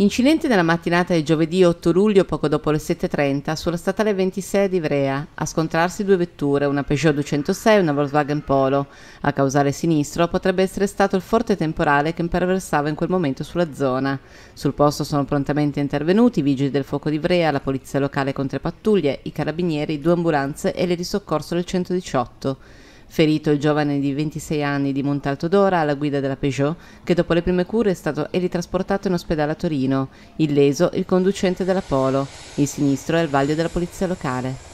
Incidente nella mattinata di giovedì 8 luglio poco dopo le 7.30 sulla statale 26 di Ivrea a scontrarsi due vetture, una Peugeot 206 e una Volkswagen Polo. A causare sinistro potrebbe essere stato il forte temporale che imperversava in quel momento sulla zona. Sul posto sono prontamente intervenuti i vigili del fuoco di Ivrea, la polizia locale con tre pattuglie, i carabinieri, due ambulanze e le di soccorso del 118. Ferito il giovane di 26 anni di Montalto d'Ora alla guida della Peugeot, che dopo le prime cure è stato eritrasportato in ospedale a Torino. Illeso il conducente della Polo, il sinistro è al vaglio della polizia locale.